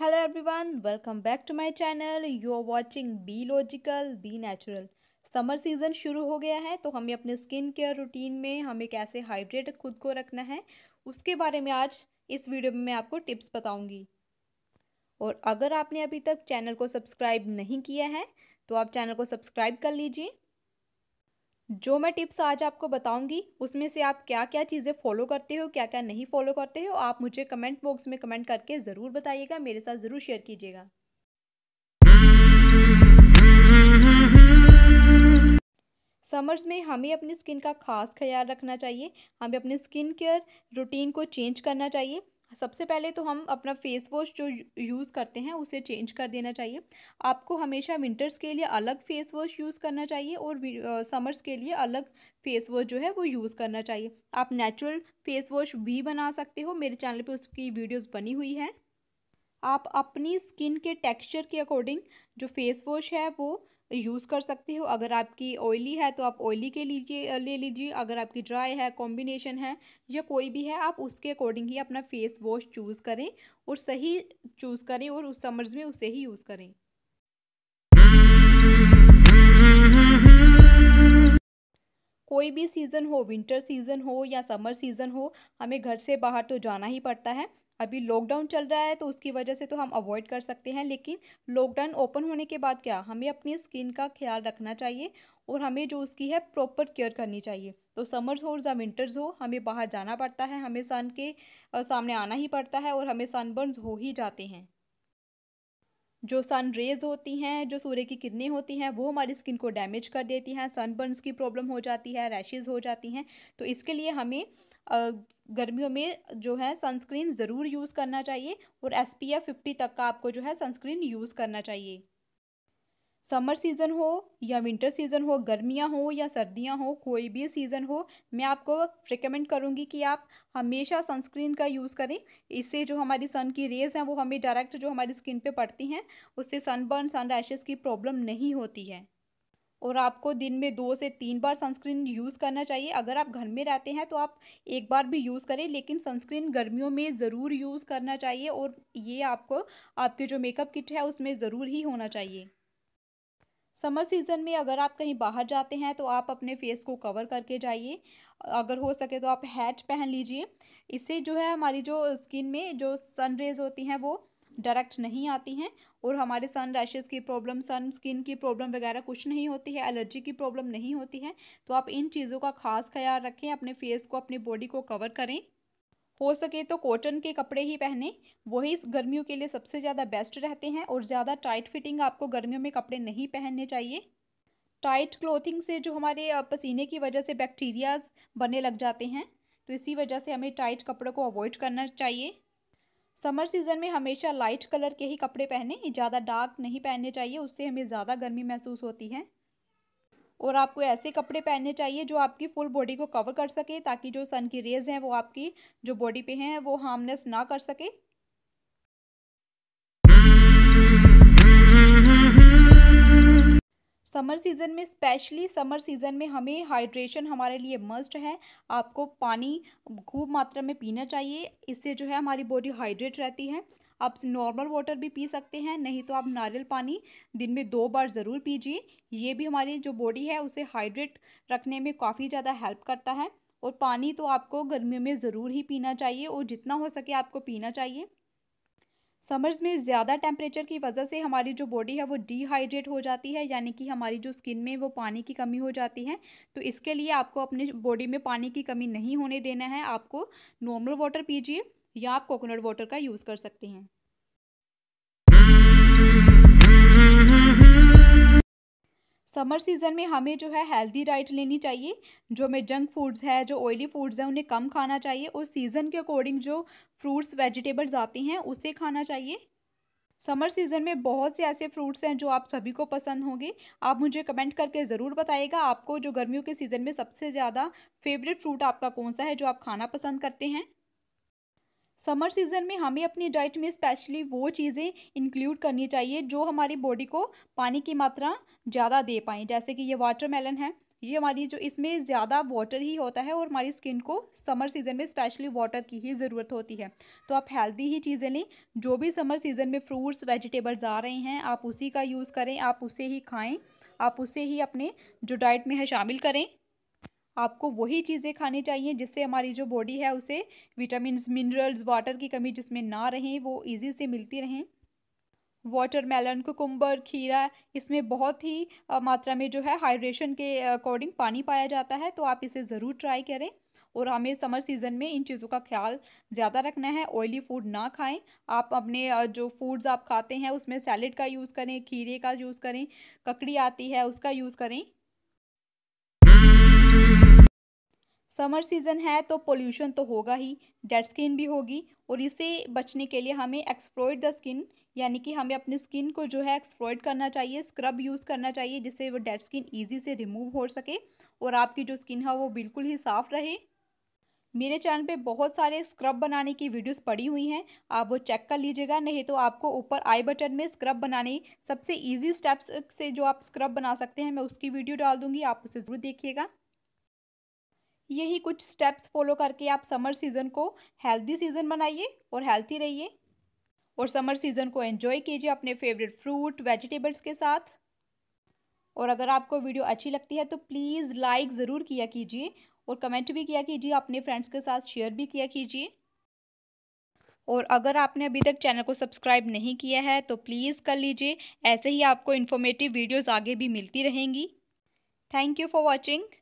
hello everyone welcome back to my channel you are watching be logical be natural summer season शुरू हो गया है तो हमें अपने स्किन केयर रूटीन में हमें कैसे हाइड्रेट खुद को रखना है उसके बारे में आज इस वीडियो में मैं आपको टिप्स बताऊंगी और अगर आपने अभी तक चैनल को सब्सक्राइब नहीं किया है तो आप चैनल को सब्सक्राइब कर लीजिए जो मैं टिप्स आज आपको बताऊंगी उसमें से आप क्या क्या चीज़ें फॉलो करते हो क्या क्या नहीं फॉलो करते हो आप मुझे कमेंट बॉक्स में कमेंट करके ज़रूर बताइएगा मेरे साथ ज़रूर शेयर कीजिएगा समर्स में हमें अपनी स्किन का खास ख्याल रखना चाहिए हमें अपने स्किन केयर रूटीन को चेंज करना चाहिए सबसे पहले तो हम अपना फेस वॉश जो यूज़ करते हैं उसे चेंज कर देना चाहिए आपको हमेशा विंटर्स के लिए अलग फेस वॉश यूज़ करना चाहिए और समर्स के लिए अलग फेस वॉश जो है वो यूज़ करना चाहिए आप नेचुरल फेस वॉश भी बना सकते हो मेरे चैनल पे उसकी वीडियोस बनी हुई हैं आप अपनी स्किन के टेक्स्चर के अकॉर्डिंग जो फेस वॉश है वो यूज़ कर सकते हो अगर आपकी ऑयली है तो आप ऑयली के लीजिए ले लीजिए अगर आपकी ड्राई है कॉम्बिनेशन है या कोई भी है आप उसके अकॉर्डिंग ही अपना फेस वॉश चूज़ करें और सही चूज़ करें और उस समर्ज में उसे ही यूज़ करें कोई भी सीज़न हो विंटर सीज़न हो या समर सीज़न हो हमें घर से बाहर तो जाना ही पड़ता है अभी लॉकडाउन चल रहा है तो उसकी वजह से तो हम अवॉइड कर सकते हैं लेकिन लॉकडाउन ओपन होने के बाद क्या हमें अपनी स्किन का ख्याल रखना चाहिए और हमें जो उसकी है प्रॉपर केयर करनी चाहिए तो समर्स हो या विंटर्स हो हमें बाहर जाना पड़ता है हमें सन के सामने आना ही पड़ता है और हमें सनबर्न्स हो ही जाते हैं जो सन रेज होती हैं जो सूर्य की किरणें होती हैं वो हमारी स्किन को डैमेज कर देती हैं सनबर्न्स की प्रॉब्लम हो जाती है रैशेज़ हो जाती हैं तो इसके लिए हमें गर्मियों में जो है सनस्क्रीन ज़रूर यूज़ करना चाहिए और एस पी एफ फिफ्टी तक का आपको जो है सनस्क्रीन यूज़ करना चाहिए समर सीज़न हो या विंटर सीज़न हो गर्मियाँ हो या सर्दियाँ हो कोई भी सीज़न हो मैं आपको रिकमेंड करूँगी कि आप हमेशा सनस्क्रीन का यूज़ करें इससे जो हमारी सन की रेज़ हैं वो हमें डायरेक्ट जो हमारी स्किन पे पड़ती हैं उससे सनबर्न सन रैशेज़ की प्रॉब्लम नहीं होती है और आपको दिन में दो से तीन बार सनस्क्रीन यूज़ करना चाहिए अगर आप घर में रहते हैं तो आप एक बार भी यूज़ करें लेकिन सनस्क्रीन गर्मियों में ज़रूर यूज़ करना चाहिए और ये आपको आपके जो मेकअप किट है उसमें ज़रूर ही होना चाहिए समर सीज़न में अगर आप कहीं बाहर जाते हैं तो आप अपने फेस को कवर करके जाइए अगर हो सके तो आप हैट पहन लीजिए इससे जो है हमारी जो स्किन में जो सन रेज होती हैं वो डायरेक्ट नहीं आती हैं और हमारे सन रैशेज़ की प्रॉब्लम सन स्किन की प्रॉब्लम वगैरह कुछ नहीं होती है एलर्जी की प्रॉब्लम नहीं होती है तो आप इन चीज़ों का खास ख्याल रखें अपने फेस को अपनी बॉडी को कवर करें हो सके तो कॉटन के कपड़े ही पहने वही इस गर्मियों के लिए सबसे ज़्यादा बेस्ट रहते हैं और ज़्यादा टाइट फिटिंग आपको गर्मियों में कपड़े नहीं पहनने चाहिए टाइट क्लोथिंग से जो हमारे पसीने की वजह से बैक्टीरियाज बनने लग जाते हैं तो इसी वजह से हमें टाइट कपड़ों को अवॉइड करना चाहिए समर सीज़न में हमेशा लाइट कलर के ही कपड़े पहने ज़्यादा डार्क नहीं पहनने चाहिए उससे हमें ज़्यादा गर्मी महसूस होती है और आपको ऐसे कपड़े पहनने चाहिए जो आपकी फुल बॉडी को कवर कर सके ताकि जो सन की रेज़ हैं वो आपकी जो बॉडी पे हैं वो हार्मनेस ना कर सके समर सीज़न में स्पेशली समर सीज़न में हमें हाइड्रेशन हमारे लिए मस्ट है आपको पानी खूब मात्रा में पीना चाहिए इससे जो है हमारी बॉडी हाइड्रेट रहती है आप नॉर्मल वाटर भी पी सकते हैं नहीं तो आप नारियल पानी दिन में दो बार ज़रूर पीजिए ये भी हमारी जो बॉडी है उसे हाइड्रेट रखने में काफ़ी ज़्यादा हेल्प करता है और पानी तो आपको गर्मियों में ज़रूर ही पीना चाहिए और जितना हो सके आपको पीना चाहिए समर्स में ज़्यादा टेम्परेचर की वजह से हमारी जो बॉडी है वो डिहाइड्रेट हो जाती है यानी कि हमारी जो स्किन में वो पानी की कमी हो जाती है तो इसके लिए आपको अपने बॉडी में पानी की कमी नहीं होने देना है आपको नॉर्मल वाटर पीजिए या आप कोकोनट वाटर का यूज़ कर सकते हैं समर सीज़न में हमें जो है हेल्दी डाइट लेनी चाहिए जो हमें जंक फूड्स है जो ऑयली फूड्स हैं उन्हें कम खाना चाहिए और सीज़न के अकॉर्डिंग जो फ्रूट्स वेजिटेबल्स आते हैं उसे खाना चाहिए समर सीज़न में बहुत से ऐसे फ्रूट्स हैं जो आप सभी को पसंद होंगे आप मुझे कमेंट करके ज़रूर बताइएगा आपको जो गर्मियों के सीज़न में सबसे ज़्यादा फेवरेट फ्रूट आपका कौन सा है जो आप खाना पसंद करते हैं समर सीज़न में हमें अपनी डाइट में स्पेशली वो चीज़ें इंक्लूड करनी चाहिए जो हमारी बॉडी को पानी की मात्रा ज़्यादा दे पाएँ जैसे कि ये वाटरमेलन है ये हमारी जो इसमें ज़्यादा वाटर ही होता है और हमारी स्किन को समर सीज़न में स्पेशली वाटर की ही ज़रूरत होती है तो आप हेल्दी ही चीज़ें लें जो भी समर सीज़न में फ्रूट्स वेजिटेबल्स आ रहे हैं आप उसी का यूज़ करें आप उसे ही खाएं आप उसे ही अपने जो डाइट में है शामिल करें आपको वही चीज़ें खानी चाहिए जिससे हमारी जो बॉडी है उसे विटामिन मिनरल्स वाटर की कमी जिसमें ना रहें वो ईजी से मिलती रहें वाटरमेलन कुकुम्बर खीरा इसमें बहुत ही मात्रा में जो है हाइड्रेशन के अकॉर्डिंग पानी पाया जाता है तो आप इसे ज़रूर ट्राई करें और हमें समर सीज़न में इन चीज़ों का ख्याल ज़्यादा रखना है ऑयली फूड ना खाएं आप अपने जो फूड्स आप खाते हैं उसमें सैलड का यूज़ करें खीरे का यूज़ करें ककड़ी आती है उसका यूज़ करें समर सीज़न है तो पोल्यूशन तो होगा ही डेड स्किन भी होगी और इसे बचने के लिए हमें एक्सप्लोइड द स्किन यानी कि हमें अपनी स्किन को जो है एक्सप्लोइड करना चाहिए स्क्रब यूज़ करना चाहिए जिससे वो डेड स्किन ईजी से रिमूव हो सके और आपकी जो स्किन है वो बिल्कुल ही साफ़ रहे मेरे चैनल पे बहुत सारे स्क्रब बनाने की वीडियोस पड़ी हुई हैं आप वो चेक कर लीजिएगा नहीं तो आपको ऊपर आई बटन में स्क्रब बनाने सबसे इजी स्टेप्स से जो आप स्क्रब बना सकते हैं मैं उसकी वीडियो डाल दूंगी आप उसे ज़रूर देखिएगा यही कुछ स्टेप्स फॉलो करके आप समर सीज़न को हेल्दी सीज़न बनाइए और हेल्थी रहिए और समर सीज़न को एंजॉय कीजिए अपने फेवरेट फ्रूट वेजिटेबल्स के साथ और अगर आपको वीडियो अच्छी लगती है तो प्लीज़ लाइक ज़रूर किया कीजिए और कमेंट भी किया कीजिए अपने फ्रेंड्स के साथ शेयर भी किया कीजिए और अगर आपने अभी तक चैनल को सब्सक्राइब नहीं किया है तो प्लीज़ कर लीजिए ऐसे ही आपको इन्फॉर्मेटिव वीडियोज़ आगे भी मिलती रहेंगी थैंक यू फॉर वॉचिंग